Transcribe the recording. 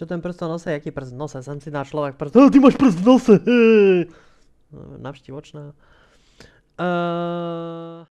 Čo ten prst v nose? Jaký prst v nose? Sem si dá človek prst. Ty máš prst v nose! No, navštívočná. Uh,